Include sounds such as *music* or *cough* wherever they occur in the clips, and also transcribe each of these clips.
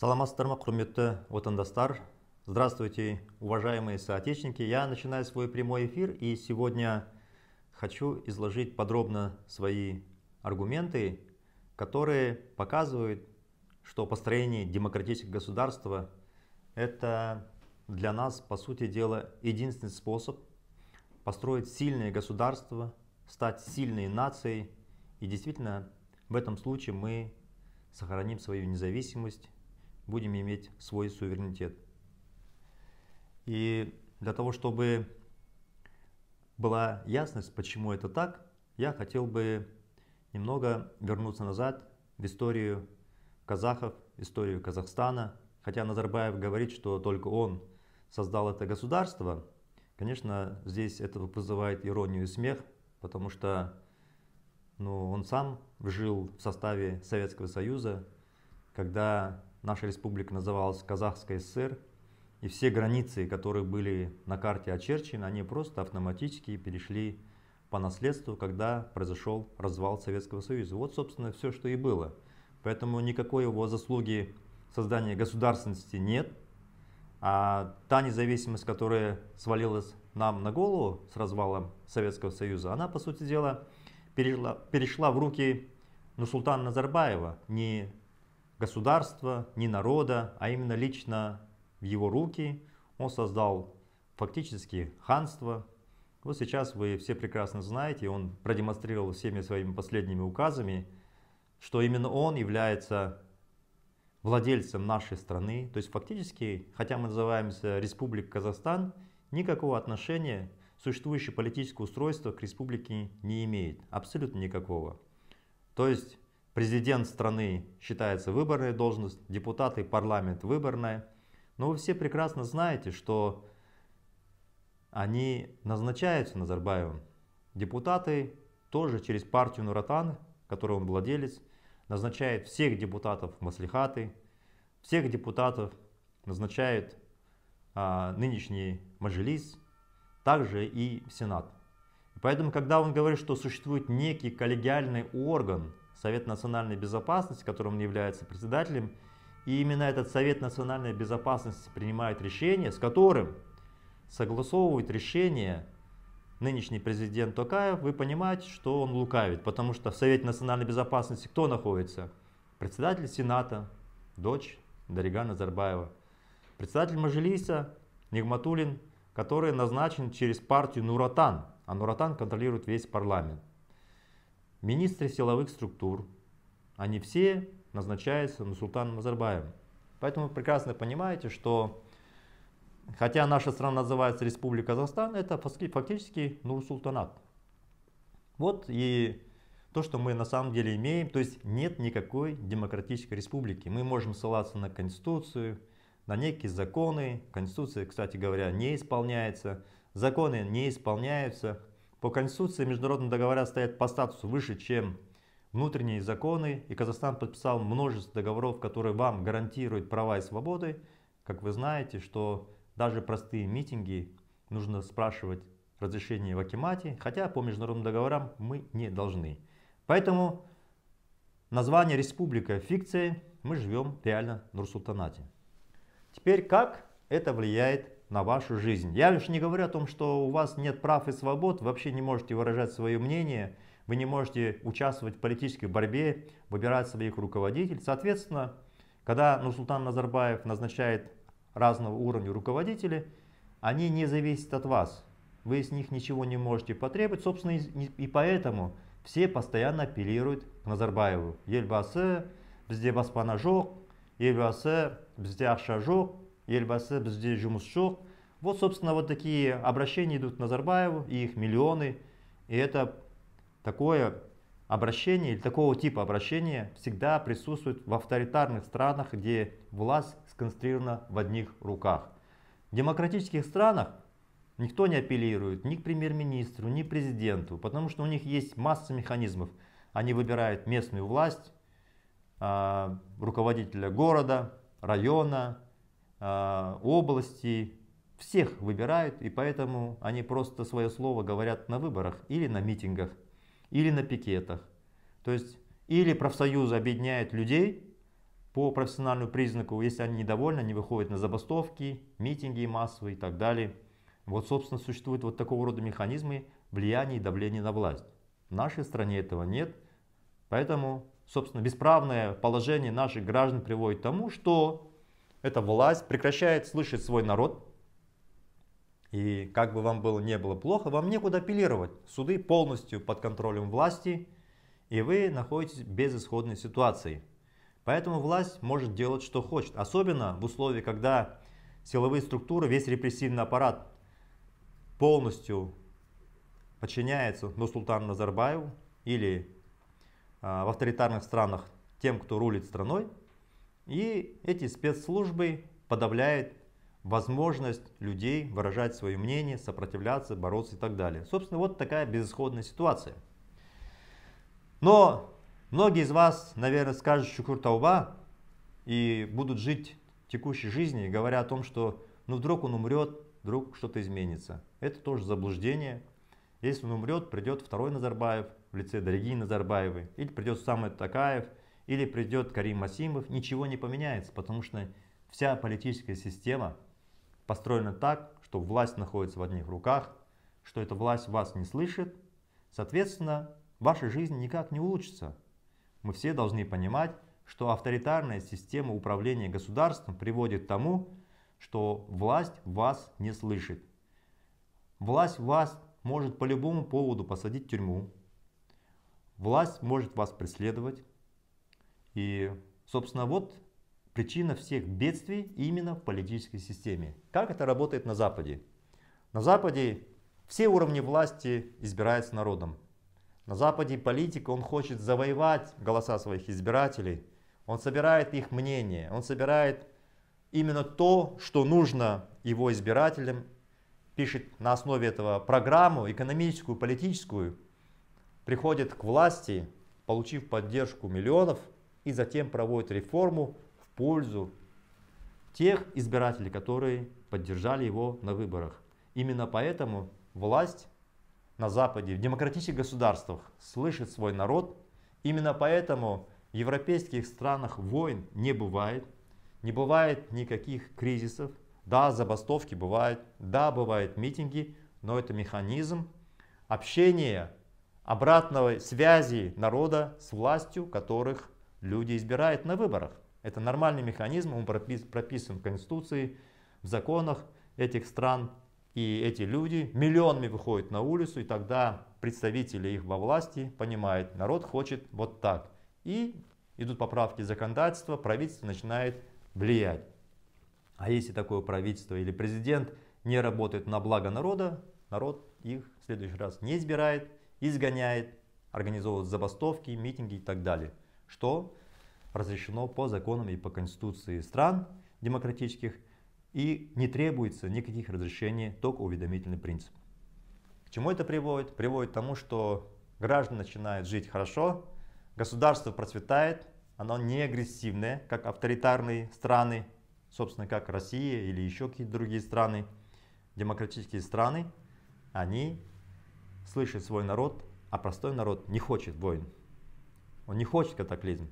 Саламатсыздар ма, құрметті отандастар! Здравствуйте, уважаемые соотечественники! Я начинаю свой прямой эфир и сегодня хочу изложить подробно свои аргументы, которые показывают, что построение демократического государства – это для нас, по сути дела, единственный способ построить сильное государство, стать сильной нацией. И действительно, в этом случае мы сохраним свою независимость, будем иметь свой суверенитет. И для того, чтобы была ясность, почему это так, я хотел бы немного вернуться назад в историю казахов, историю Казахстана. Хотя Назарбаев говорит, что только он создал это государство, конечно, здесь это вызывает иронию и смех, потому что ну, он сам жил в составе Советского Союза, когда наша республика называлась Казахская ССР, и все границы, которые были на карте очерчены, они просто автоматически перешли по наследству, когда произошел развал Советского Союза. Вот, собственно, все, что и было. Поэтому никакой его заслуги создания государственности нет. А та независимость, которая свалилась нам на голову с развалом Советского Союза, она, по сути дела, перешла, перешла в руки Нурсултана Назарбаева, не государства, не народа, а именно лично в его руки. Он создал фактически ханство. Вот сейчас вы все прекрасно знаете, он продемонстрировал всеми своими последними указами, что именно он является владельцем нашей страны. То есть фактически, хотя мы называемся Республика Казахстан, никакого отношения существующее политическое устройство к республике не имеет. Абсолютно никакого. То есть Президент страны считается выборной должность, депутаты, парламент выборная. Но вы все прекрасно знаете, что они назначаются Назарбаевым. Депутаты тоже через партию Нуратан, которой он владелец, назначает всех депутатов Маслихаты, всех депутатов назначает а, нынешний Мажилис, также и Сенат. поэтому, когда он говорит, что существует некий коллегиальный орган, Совет национальной безопасности, которым он является председателем. И именно этот Совет национальной безопасности принимает решение, с которым согласовывает решение нынешний президент Токаев. Вы понимаете, что он лукавит, потому что в Совете национальной безопасности кто находится? Председатель Сената, дочь Дарига Назарбаева. Председатель Мажилиса Нигматулин, который назначен через партию Нуратан, а Нуратан контролирует весь парламент. Министры силовых структур, они все назначаются на султан Назарбаевым. Поэтому вы прекрасно понимаете, что хотя наша страна называется Республика Казахстан, это фактически Нурсултанат. Вот и то, что мы на самом деле имеем, то есть нет никакой демократической республики. Мы можем ссылаться на Конституцию, на некие законы. Конституция, кстати говоря, не исполняется. Законы не исполняются. По Конституции международные договора стоят по статусу выше, чем внутренние законы, и Казахстан подписал множество договоров, которые вам гарантируют права и свободы. Как вы знаете, что даже простые митинги нужно спрашивать разрешение в Акимате, хотя по международным договорам мы не должны. Поэтому название республика фикция, мы живем реально в Нурсултанате. Теперь как это влияет на вашу жизнь. Я лишь не говорю о том, что у вас нет прав и свобод, вы вообще не можете выражать свое мнение, вы не можете участвовать в политической борьбе, выбирать своих руководителей. Соответственно, когда Нурсултан Назарбаев назначает разного уровня руководителей, они не зависят от вас. Вы из них ничего не можете потребовать. Собственно, и поэтому все постоянно апеллируют к Назарбаеву. Ельбасы, бзде баспана жоқ, ельбасы, бзде ақша жоқ, елбасы бізде жұмыс жоқ. Вот, собственно, вот такие обращения идут Назарбаеву, и их миллионы. И это такое обращение или такого типа обращения всегда присутствует в авторитарных странах, где власть сконцентрирована в одних руках. В демократических странах никто не апеллирует ни к премьер-министру, ни к президенту, потому что у них есть масса механизмов. Они выбирают местную власть, а, руководителя города, района, а, области, всех выбирают, и поэтому они просто свое слово говорят на выборах или на митингах, или на пикетах. То есть или профсоюз объединяет людей по профессиональному признаку, если они недовольны, они выходят на забастовки, митинги массовые и так далее. Вот, собственно, существуют вот такого рода механизмы влияния и давления на власть. В нашей стране этого нет, поэтому, собственно, бесправное положение наших граждан приводит к тому, что эта власть прекращает слышать свой народ. И как бы вам было не было плохо, вам некуда апеллировать. Суды полностью под контролем власти, и вы находитесь в безысходной ситуации. Поэтому власть может делать, что хочет. Особенно в условии, когда силовые структуры, весь репрессивный аппарат полностью подчиняется Нурсултану Назарбаеву или а, в авторитарных странах тем, кто рулит страной, и эти спецслужбы подавляют возможность людей выражать свое мнение, сопротивляться, бороться и так далее. Собственно, вот такая безысходная ситуация. Но многие из вас, наверное, скажут Шукур Тауба и будут жить текущей жизни, говоря о том, что ну вдруг он умрет, вдруг что-то изменится. Это тоже заблуждение. Если он умрет, придет второй Назарбаев в лице Дорогие Назарбаевы, или придет сам Такаев – или придет Карим Масимов, ничего не поменяется, потому что вся политическая система построена так, что власть находится в одних руках, что эта власть вас не слышит, соответственно, ваша жизнь никак не улучшится. Мы все должны понимать, что авторитарная система управления государством приводит к тому, что власть вас не слышит. Власть вас может по любому поводу посадить в тюрьму. Власть может вас преследовать. И, собственно, вот причина всех бедствий именно в политической системе. Как это работает на Западе? На Западе все уровни власти избираются народом. На Западе политик, он хочет завоевать голоса своих избирателей, он собирает их мнение, он собирает именно то, что нужно его избирателям, пишет на основе этого программу, экономическую, политическую, приходит к власти, получив поддержку миллионов – и затем проводит реформу в пользу тех избирателей, которые поддержали его на выборах. Именно поэтому власть на Западе, в демократических государствах слышит свой народ. Именно поэтому в европейских странах войн не бывает, не бывает никаких кризисов. Да, забастовки бывают, да, бывают митинги, но это механизм общения, обратной связи народа с властью, которых Люди избирают на выборах. Это нормальный механизм, он прописан в Конституции, в законах этих стран. И эти люди миллионами выходят на улицу, и тогда представители их во власти понимают, народ хочет вот так. И идут поправки законодательства, правительство начинает влиять. А если такое правительство или президент не работает на благо народа, народ их в следующий раз не избирает, изгоняет, организовывает забастовки, митинги и так далее что разрешено по законам и по конституции стран демократических, и не требуется никаких разрешений, только уведомительный принцип. К чему это приводит? Приводит к тому, что граждане начинают жить хорошо, государство процветает, оно не агрессивное, как авторитарные страны, собственно, как Россия или еще какие-то другие страны, демократические страны, они слышат свой народ, а простой народ не хочет войн. Он не хочет катаклизм.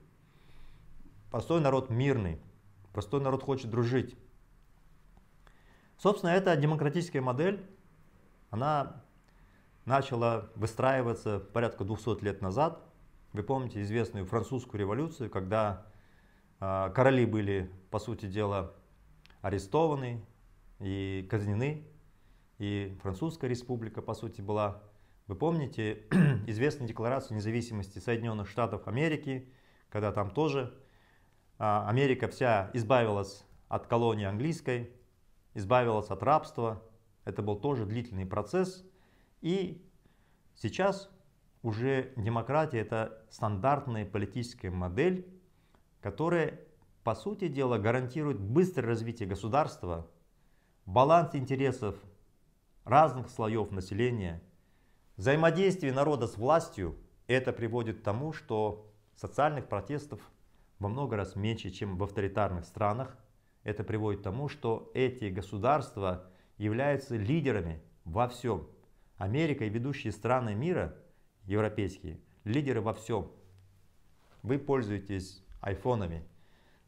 Простой народ мирный, простой народ хочет дружить. Собственно, эта демократическая модель, она начала выстраиваться порядка 200 лет назад. Вы помните известную французскую революцию, когда э, короли были, по сути дела, арестованы и казнены, и Французская республика, по сути, была вы помните *clears throat* известную декларацию независимости Соединенных Штатов Америки, когда там тоже а, Америка вся избавилась от колонии английской, избавилась от рабства. Это был тоже длительный процесс. И сейчас уже демократия это стандартная политическая модель, которая, по сути дела, гарантирует быстрое развитие государства, баланс интересов разных слоев населения – Взаимодействие народа с властью, это приводит к тому, что социальных протестов во много раз меньше, чем в авторитарных странах. Это приводит к тому, что эти государства являются лидерами во всем. Америка и ведущие страны мира, европейские, лидеры во всем. Вы пользуетесь айфонами,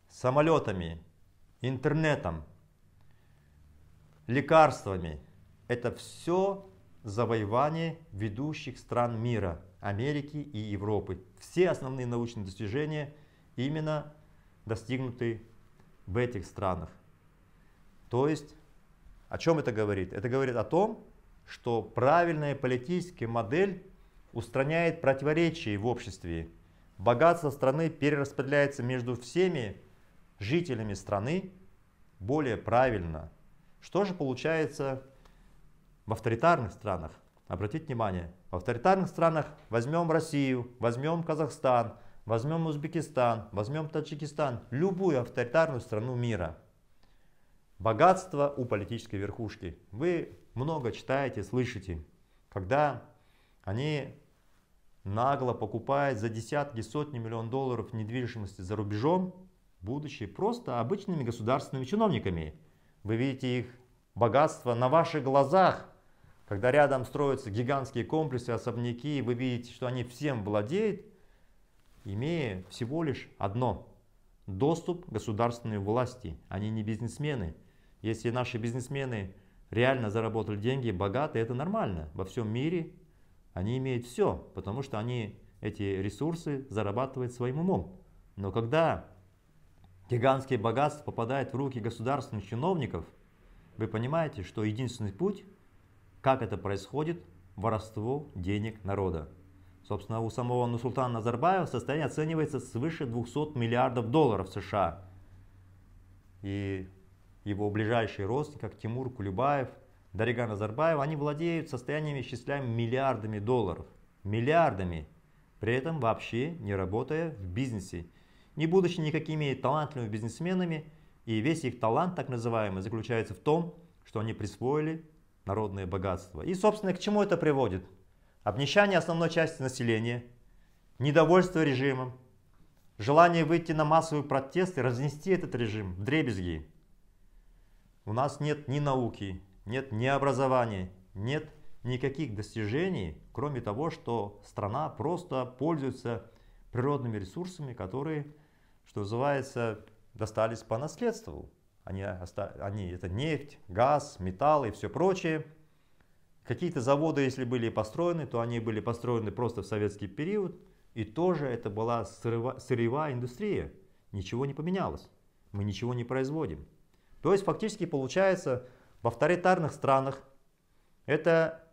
самолетами, интернетом, лекарствами. Это все завоевание ведущих стран мира, Америки и Европы. Все основные научные достижения именно достигнуты в этих странах. То есть, о чем это говорит? Это говорит о том, что правильная политическая модель устраняет противоречия в обществе. Богатство страны перераспределяется между всеми жителями страны более правильно. Что же получается в авторитарных странах, обратите внимание, в авторитарных странах возьмем Россию, возьмем Казахстан, возьмем Узбекистан, возьмем Таджикистан, любую авторитарную страну мира. Богатство у политической верхушки. Вы много читаете, слышите, когда они нагло покупают за десятки, сотни миллионов долларов недвижимости за рубежом, будучи просто обычными государственными чиновниками. Вы видите их богатство на ваших глазах, когда рядом строятся гигантские комплексы, особняки, вы видите, что они всем владеют, имея всего лишь одно – доступ к государственной власти. Они а не бизнесмены. Если наши бизнесмены реально заработали деньги, богаты, это нормально. Во всем мире они имеют все, потому что они эти ресурсы зарабатывают своим умом. Но когда гигантские богатства попадают в руки государственных чиновников, вы понимаете, что единственный путь – как это происходит? Воровство денег народа. Собственно, у самого Нусултана Назарбаева состояние оценивается свыше 200 миллиардов долларов США. И его ближайшие родственники, как Тимур Кулебаев, Дарига Назарбаев, они владеют состояниями, исчисляем миллиардами долларов. Миллиардами. При этом вообще не работая в бизнесе. Не будучи никакими талантливыми бизнесменами, и весь их талант, так называемый, заключается в том, что они присвоили народные богатства. И, собственно, к чему это приводит? Обнищание основной части населения, недовольство режимом, желание выйти на массовый протест и разнести этот режим в дребезги. У нас нет ни науки, нет ни образования, нет никаких достижений, кроме того, что страна просто пользуется природными ресурсами, которые, что называется, достались по наследству. Они, они это нефть, газ, металлы и все прочее. Какие-то заводы, если были построены, то они были построены просто в советский период. И тоже это была сырова... сырьевая индустрия. Ничего не поменялось. Мы ничего не производим. То есть фактически получается, в авторитарных странах это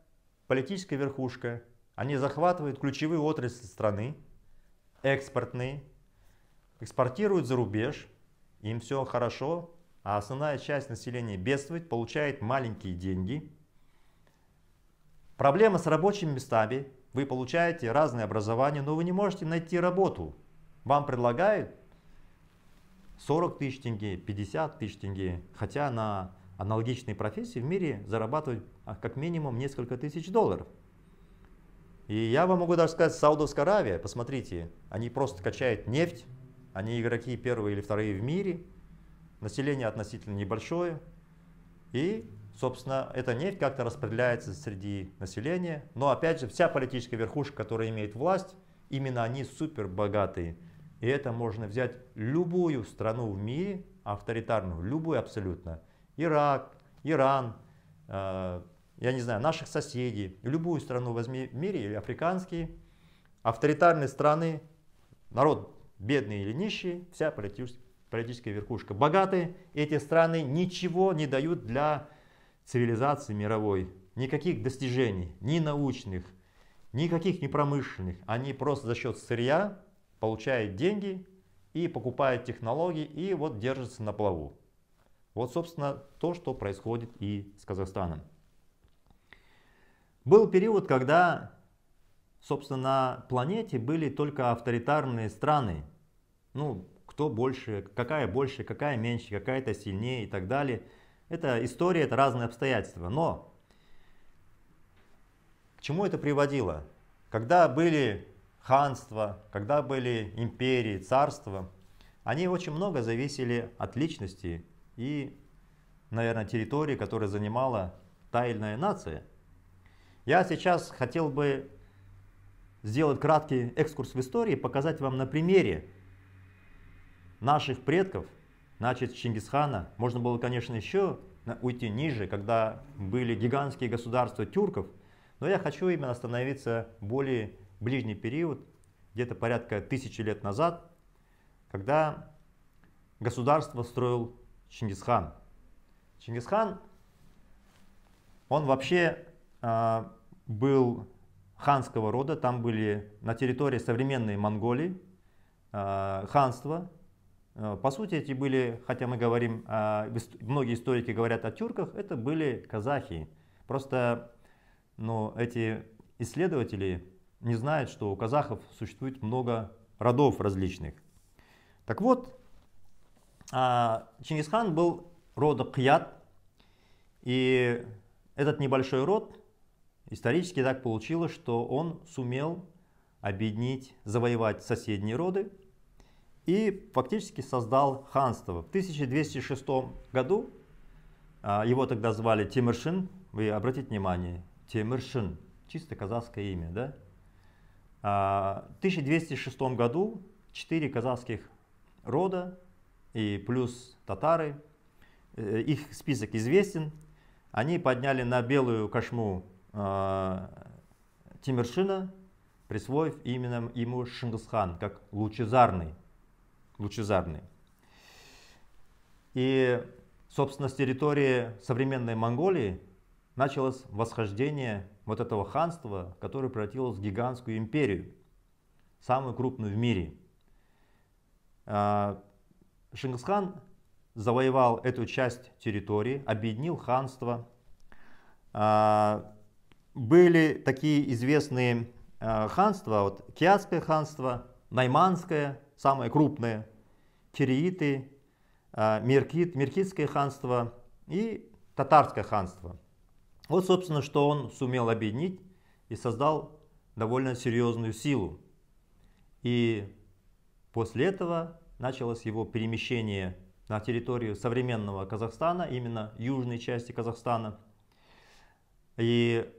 политическая верхушка. Они захватывают ключевые отрасли страны, экспортные, экспортируют за рубеж, им все хорошо, а основная часть населения бедствует, получает маленькие деньги. Проблема с рабочими местами. Вы получаете разное образование, но вы не можете найти работу. Вам предлагают 40 тысяч тенге, 50 тысяч тенге, хотя на аналогичной профессии в мире зарабатывают а, как минимум несколько тысяч долларов. И я вам могу даже сказать, Саудовская Аравия, посмотрите, они просто качают нефть, они игроки первые или вторые в мире, население относительно небольшое, и, собственно, эта нефть как-то распределяется среди населения. Но, опять же, вся политическая верхушка, которая имеет власть, именно они супер богатые. И это можно взять любую страну в мире, авторитарную, любую абсолютно. Ирак, Иран, э, я не знаю, наших соседей, любую страну возьми в мире, или африканские, авторитарные страны, народ бедный или нищий, вся политическая политическая верхушка. Богатые эти страны ничего не дают для цивилизации мировой. Никаких достижений, ни научных, никаких не промышленных. Они просто за счет сырья получают деньги и покупают технологии и вот держатся на плаву. Вот, собственно, то, что происходит и с Казахстаном. Был период, когда, собственно, на планете были только авторитарные страны. Ну, кто больше, какая больше, какая меньше, какая-то сильнее и так далее. Это история, это разные обстоятельства. Но к чему это приводило? Когда были ханства, когда были империи, царства, они очень много зависели от личности и, наверное, территории, которую занимала та или иная нация. Я сейчас хотел бы сделать краткий экскурс в истории, показать вам на примере наших предков, значит, Чингисхана, можно было, конечно, еще уйти ниже, когда были гигантские государства тюрков, но я хочу именно остановиться более ближний период, где-то порядка тысячи лет назад, когда государство строил Чингисхан. Чингисхан, он вообще э, был ханского рода, там были на территории современной Монголии э, а, ханства, Э, по сути, эти были, хотя мы говорим, э, многие историки говорят о тюрках, это были казахи. Просто ну, эти исследователи не знают, что у казахов существует много родов различных. Так вот, а, Чингисхан был рода Кьят, и этот небольшой род исторически так получилось, что он сумел объединить, завоевать соседние роды – и фактически создал ханство. В 1206 году, а, его тогда звали Тимиршин, вы обратите внимание, Тимиршин, чисто казахское имя, да? А, в 1206 году четыре казахских рода и плюс татары, э, их список известен, они подняли на белую кошму а, Тимиршина, присвоив именно ему Шингисхан, как лучезарный лучезарные И, собственно, с территории современной Монголии началось восхождение вот этого ханства, которое превратилось в гигантскую империю, самую крупную в мире. Шингисхан а, завоевал эту часть территории, объединил ханство. А, были такие известные а, ханства, вот Киатское ханство, Найманское самое крупное, кирииты, а, меркит, меркитское ханство и татарское ханство. Вот, собственно, что он сумел объединить и создал довольно серьезную силу. И после этого началось его перемещение на территорию современного Казахстана, именно южной части Казахстана. И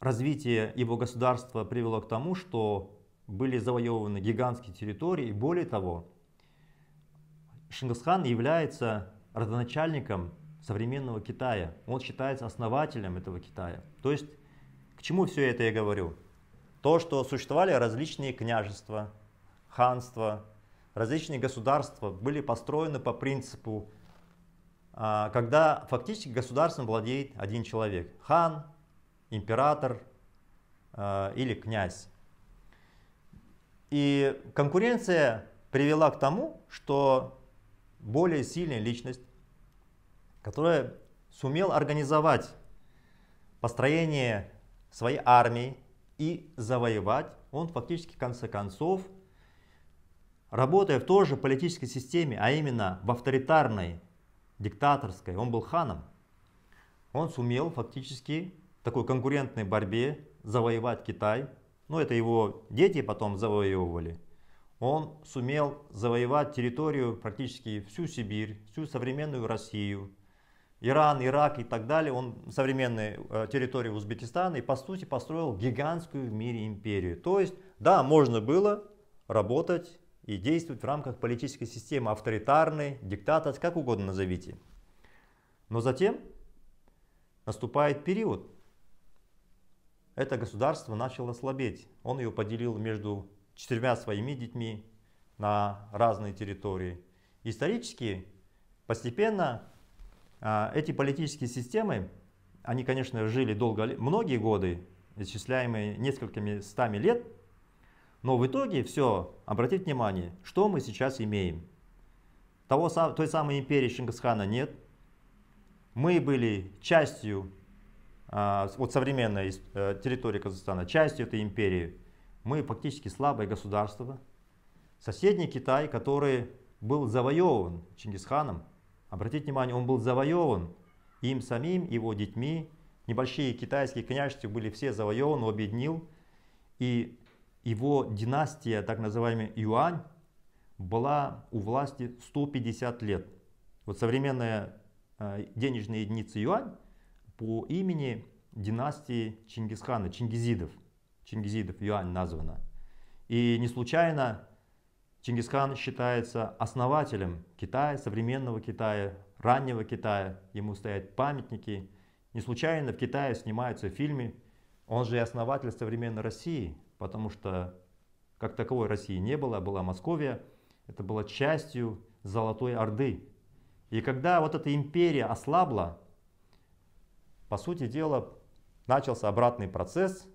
развитие его государства привело к тому, что были завоеваны гигантские территории. И более того, Шингисхан является родоначальником современного Китая. Он считается основателем этого Китая. То есть, к чему все это я говорю? То, что существовали различные княжества, ханства, различные государства были построены по принципу, а, когда фактически государством владеет один человек. Хан, император а, или князь. И конкуренция привела к тому, что более сильная личность, которая сумела организовать построение своей армии и завоевать, он фактически в конце концов, работая в той же политической системе, а именно в авторитарной, диктаторской, он был ханом, он сумел фактически в такой конкурентной борьбе завоевать Китай – ну это его дети потом завоевывали, он сумел завоевать территорию практически всю Сибирь, всю современную Россию, Иран, Ирак и так далее, он современные э, территории Узбекистана и по сути построил гигантскую в мире империю. То есть, да, можно было работать и действовать в рамках политической системы, авторитарной, диктаторской, как угодно назовите. Но затем наступает период, это государство начало слабеть. Он ее поделил между четырьмя своими детьми на разные территории. Исторически постепенно а, эти политические системы, они, конечно, жили долго, многие годы, исчисляемые несколькими стами лет, но в итоге все, обратите внимание, что мы сейчас имеем. Того, той самой империи Чингисхана нет. Мы были частью а, вот современная э, территория Казахстана, частью этой империи, мы фактически слабое государство. Соседний Китай, который был завоеван Чингисханом, обратите внимание, он был завоеван им самим, его детьми, небольшие китайские княжества были все завоеваны, объединил, и его династия, так называемый Юань, была у власти 150 лет. Вот современная э, денежная единица юань по имени династии Чингисхана, Чингизидов. Чингизидов Юань названа. И не случайно Чингисхан считается основателем Китая, современного Китая, раннего Китая. Ему стоят памятники. Не случайно в Китае снимаются фильмы. Он же и основатель современной России, потому что как таковой России не было, а была Московия. Это было частью Золотой Орды. И когда вот эта империя ослабла, по сути дела, начался обратный процесс,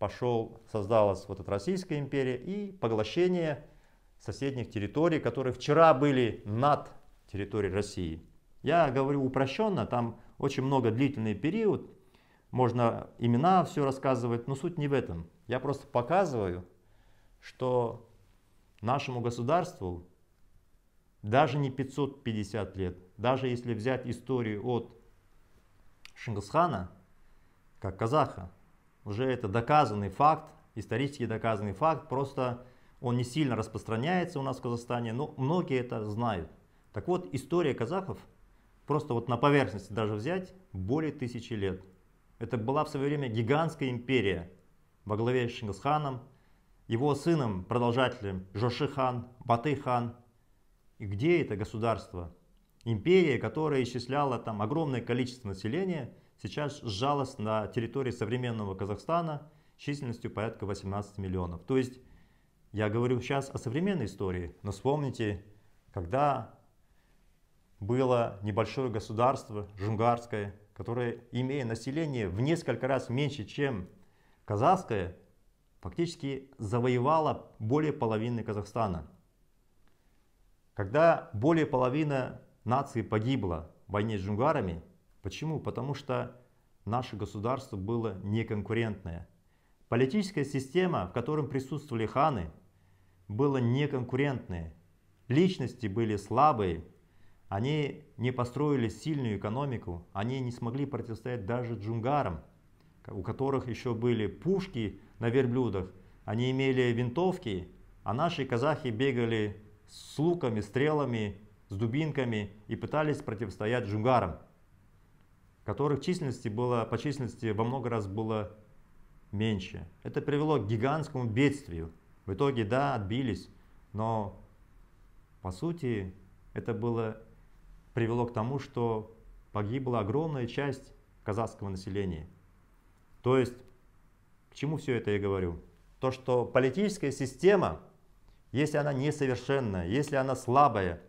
пошел, создалась вот эта Российская империя и поглощение соседних территорий, которые вчера были над территорией России. Я говорю упрощенно, там очень много длительный период, можно имена все рассказывать, но суть не в этом. Я просто показываю, что нашему государству даже не 550 лет, даже если взять историю от Шингисхана как казаха. Уже это доказанный факт, исторически доказанный факт, просто он не сильно распространяется у нас в Казахстане, но многие это знают. Так вот, история казахов, просто вот на поверхности даже взять, более тысячи лет. Это была в свое время гигантская империя во главе с Шингисханом, его сыном, продолжателем Жошихан, Батыхан. И где это государство? Империя, которая исчисляла там огромное количество населения, сейчас сжалась на территории современного Казахстана численностью порядка 18 миллионов. То есть я говорю сейчас о современной истории, но вспомните, когда было небольшое государство, жунгарское, которое, имея население в несколько раз меньше, чем казахское, фактически завоевало более половины Казахстана. Когда более половины нации погибло в войне с джунгарами. Почему? Потому что наше государство было неконкурентное. Политическая система, в котором присутствовали ханы, была неконкурентная. Личности были слабые, они не построили сильную экономику, они не смогли противостоять даже джунгарам, у которых еще были пушки на верблюдах, они имели винтовки, а наши казахи бегали с луками, стрелами с дубинками и пытались противостоять джунгарам, которых численности было, по численности во много раз было меньше. Это привело к гигантскому бедствию. В итоге, да, отбились, но по сути это было, привело к тому, что погибла огромная часть казахского населения. То есть, к чему все это я говорю? То, что политическая система, если она несовершенная, если она слабая,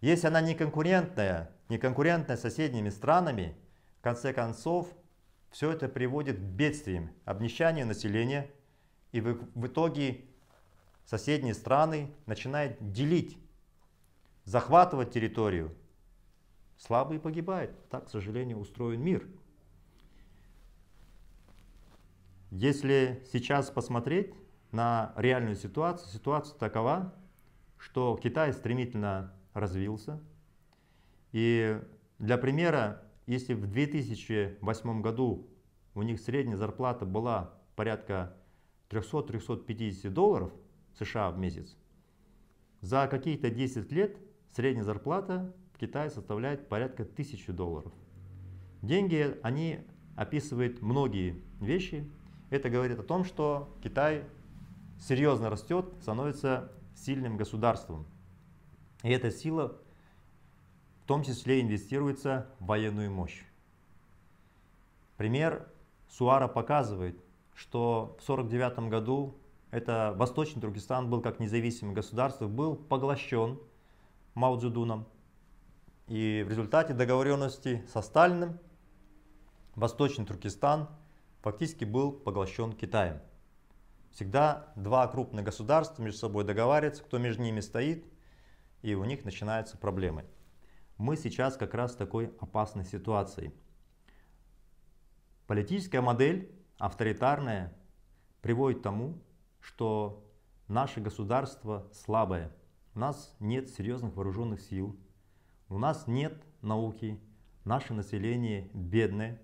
если она не конкурентная, не конкурентная соседними странами, в конце концов, все это приводит к бедствиям, обнищанию населения, и в, в итоге соседние страны начинают делить, захватывать территорию. Слабые погибают. Так, к сожалению, устроен мир. Если сейчас посмотреть на реальную ситуацию, ситуация такова, что Китай стремительно развился. И для примера, если в 2008 году у них средняя зарплата была порядка 300-350 долларов США в месяц, за какие-то 10 лет средняя зарплата в Китае составляет порядка 1000 долларов. Деньги, они описывают многие вещи. Это говорит о том, что Китай серьезно растет, становится сильным государством. И эта сила в том числе инвестируется в военную мощь. Пример Суара показывает, что в 1949 году это Восточный Туркестан был как независимое государство, был поглощен Мао Цзэдуном. И в результате договоренности со Сталиным Восточный Туркестан фактически был поглощен Китаем. Всегда два крупных государства между собой договариваются, кто между ними стоит – и у них начинаются проблемы. Мы сейчас как раз в такой опасной ситуации. Политическая модель авторитарная приводит к тому, что наше государство слабое. У нас нет серьезных вооруженных сил, у нас нет науки, наше население бедное,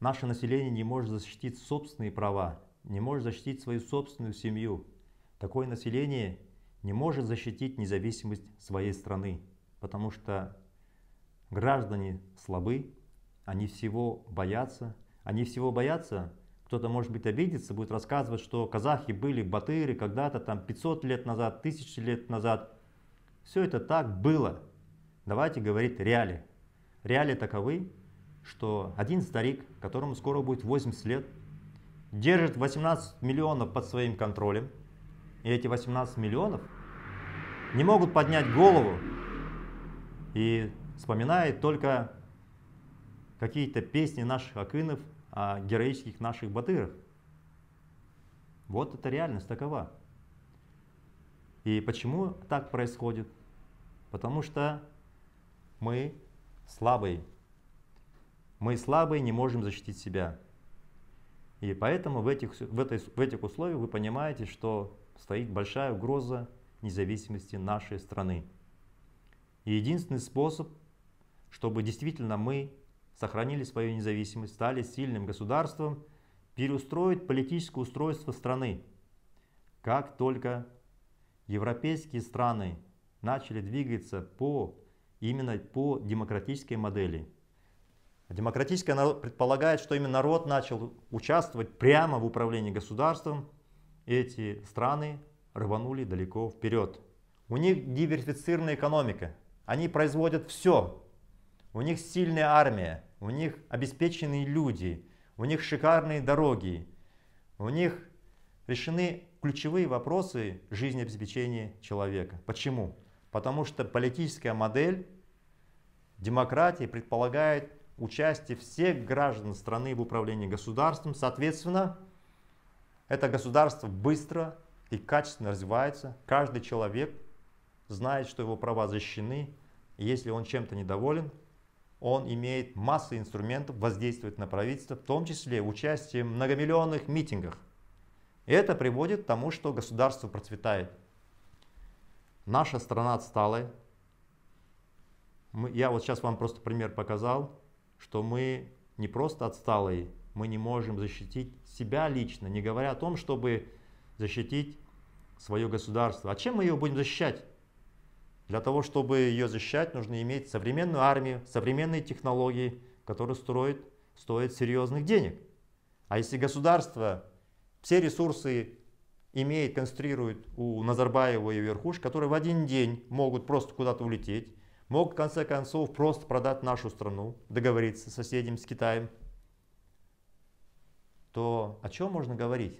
наше население не может защитить собственные права, не может защитить свою собственную семью. Такое население не может защитить независимость своей страны, потому что граждане слабы, они всего боятся, они всего боятся, кто-то может быть обидится, будет рассказывать, что казахи были батыры когда-то там 500 лет назад, 1000 лет назад. Все это так было. Давайте говорить реалии. Реалии таковы, что один старик, которому скоро будет 80 лет, держит 18 миллионов под своим контролем – и эти 18 миллионов не могут поднять голову и вспоминают только какие-то песни наших акынов о героических наших батырах. Вот это реальность такова. И почему так происходит? Потому что мы слабые. Мы слабые, не можем защитить себя. И поэтому в этих, в этой, в этих условиях вы понимаете, что стоит большая угроза независимости нашей страны. И единственный способ, чтобы действительно мы сохранили свою независимость, стали сильным государством, переустроить политическое устройство страны. Как только европейские страны начали двигаться по, именно по демократической модели, а Демократическая предполагает, что именно народ начал участвовать прямо в управлении государством, эти страны рванули далеко вперед. У них диверсифицированная экономика. Они производят все. У них сильная армия, у них обеспеченные люди, у них шикарные дороги, у них решены ключевые вопросы жизнеобеспечения человека. Почему? Потому что политическая модель демократии предполагает участие всех граждан страны в управлении государством, соответственно, это государство быстро и качественно развивается. Каждый человек знает, что его права защищены. если он чем-то недоволен, он имеет массу инструментов воздействовать на правительство, в том числе участие в многомиллионных митингах. И это приводит к тому, что государство процветает. Наша страна отстала. Мы, я вот сейчас вам просто пример показал, что мы не просто отсталые, мы не можем защитить себя лично, не говоря о том, чтобы защитить свое государство. А чем мы ее будем защищать? Для того, чтобы ее защищать, нужно иметь современную армию, современные технологии, которые строят, стоят серьезных денег. А если государство все ресурсы имеет, конструирует у Назарбаева и верхуш, которые в один день могут просто куда-то улететь, могут в конце концов просто продать нашу страну, договориться с соседями с Китаем – то о чем можно говорить?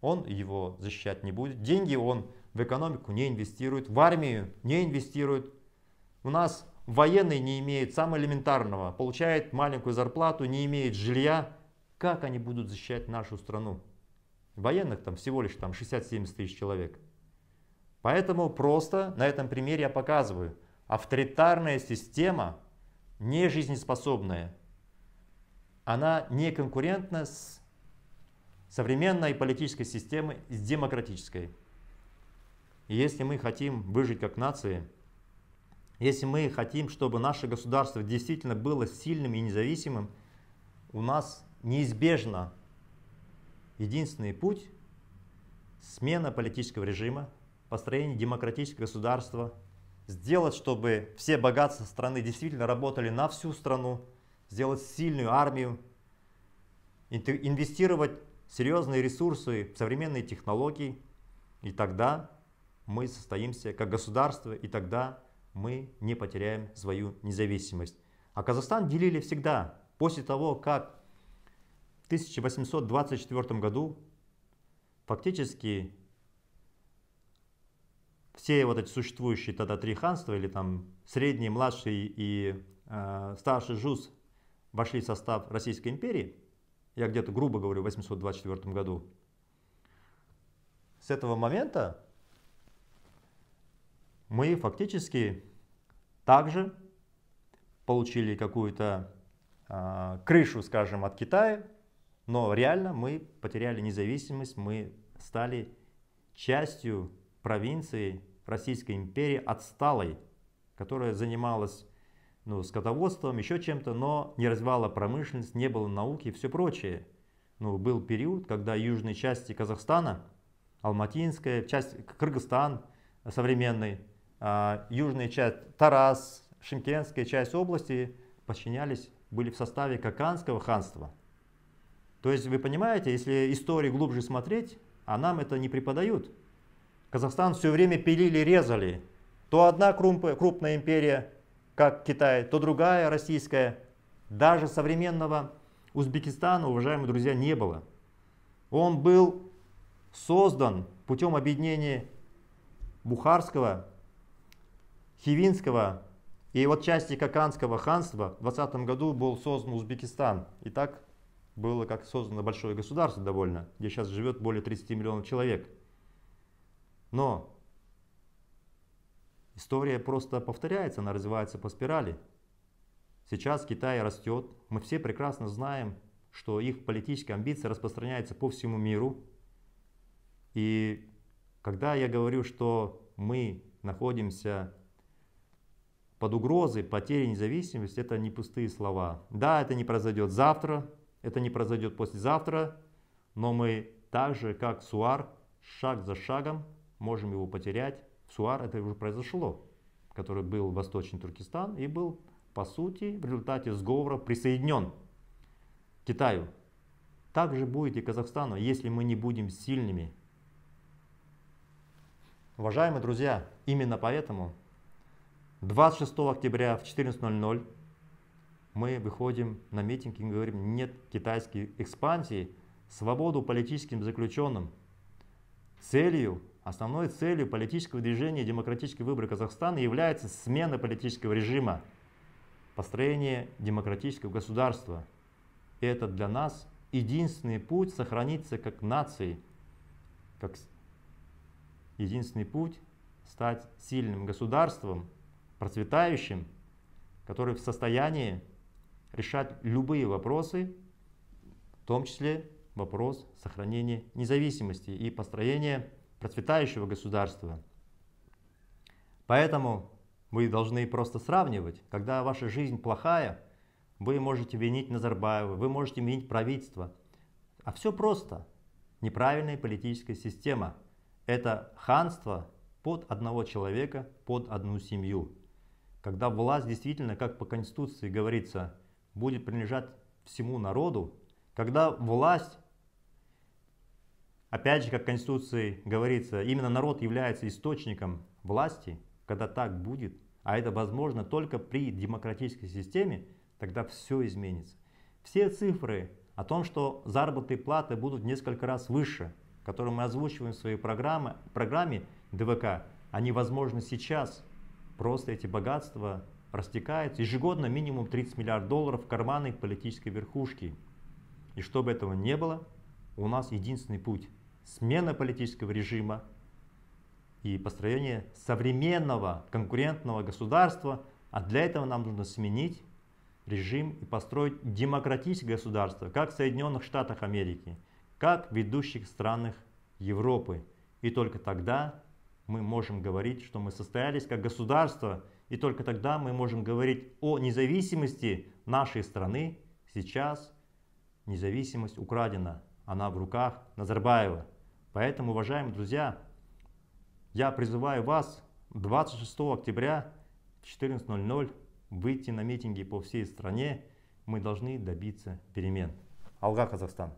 Он его защищать не будет. Деньги он в экономику не инвестирует, в армию не инвестирует. У нас военный не имеет самого элементарного, получает маленькую зарплату, не имеет жилья. Как они будут защищать нашу страну? Военных там всего лишь там 60-70 тысяч человек. Поэтому просто на этом примере я показываю. Авторитарная система, не жизнеспособная, она не конкурентна с современной политической системы с демократической. И если мы хотим выжить как нации, если мы хотим, чтобы наше государство действительно было сильным и независимым, у нас неизбежно единственный путь – смена политического режима, построение демократического государства, сделать, чтобы все богатства страны действительно работали на всю страну, сделать сильную армию, инвестировать серьезные ресурсы современные технологии, и тогда мы состоимся как государство, и тогда мы не потеряем свою независимость. А Казахстан делили всегда. После того, как в 1824 году фактически все вот эти существующие тогда три ханства, или там средний, младший и э, старший жуз вошли в состав Российской империи, я где-то грубо говорю, в 824 году. С этого момента мы фактически также получили какую-то э, крышу, скажем, от Китая, но реально мы потеряли независимость, мы стали частью провинции Российской империи отсталой, которая занималась ну, скотоводством, еще чем-то, но не развивала промышленность, не было науки и все прочее. Ну, был период, когда южные части Казахстана, Алматинская, часть Кыргызстан современный, а, южная часть Тарас, Шимкенская часть области подчинялись, были в составе Каканского ханства. То есть вы понимаете, если историю глубже смотреть, а нам это не преподают. Казахстан все время пилили, резали. То одна крупная империя как Китай, то другая российская. Даже современного Узбекистана, уважаемые друзья, не было. Он был создан путем объединения Бухарского, Хивинского и вот части Каканского ханства в 20 году был создан Узбекистан. И так было как создано большое государство довольно, где сейчас живет более 30 миллионов человек. Но История просто повторяется, она развивается по спирали. Сейчас Китай растет, мы все прекрасно знаем, что их политические амбиции распространяются по всему миру. И когда я говорю, что мы находимся под угрозой потери независимости, это не пустые слова. Да, это не произойдет завтра, это не произойдет послезавтра, но мы так же, как Суар, шаг за шагом можем его потерять Суар это уже произошло, который был восточный Туркестан и был, по сути, в результате сговора присоединен к Китаю. Так же будет и Казахстану, если мы не будем сильными. Уважаемые друзья, именно поэтому 26 октября в 14.00 мы выходим на митинг и говорим «нет китайской экспансии», свободу политическим заключенным, целью Основной целью политического движения демократический выбор Казахстана является смена политического режима, построение демократического государства. И это для нас единственный путь сохраниться как нации, как единственный путь стать сильным государством, процветающим, который в состоянии решать любые вопросы, в том числе вопрос сохранения независимости и построения процветающего государства. Поэтому вы должны просто сравнивать. Когда ваша жизнь плохая, вы можете винить Назарбаева, вы можете винить правительство. А все просто. Неправильная политическая система. Это ханство под одного человека, под одну семью. Когда власть действительно, как по Конституции говорится, будет принадлежать всему народу, когда власть Опять же, как в Конституции говорится, именно народ является источником власти, когда так будет, а это возможно только при демократической системе, тогда все изменится. Все цифры о том, что заработные платы будут несколько раз выше, которые мы озвучиваем в своей программе, программе ДВК, они возможны сейчас. Просто эти богатства растекаются ежегодно минимум 30 миллиард долларов в карманы политической верхушки. И чтобы этого не было, у нас единственный путь – смена политического режима и построение современного конкурентного государства, а для этого нам нужно сменить режим и построить демократическое государство, как в Соединенных Штатах Америки, как в ведущих странах Европы. И только тогда мы можем говорить, что мы состоялись как государство, и только тогда мы можем говорить о независимости нашей страны. Сейчас независимость украдена она в руках Назарбаева. Поэтому, уважаемые друзья, я призываю вас 26 октября в 14.00 выйти на митинги по всей стране. Мы должны добиться перемен. Алга, Казахстан!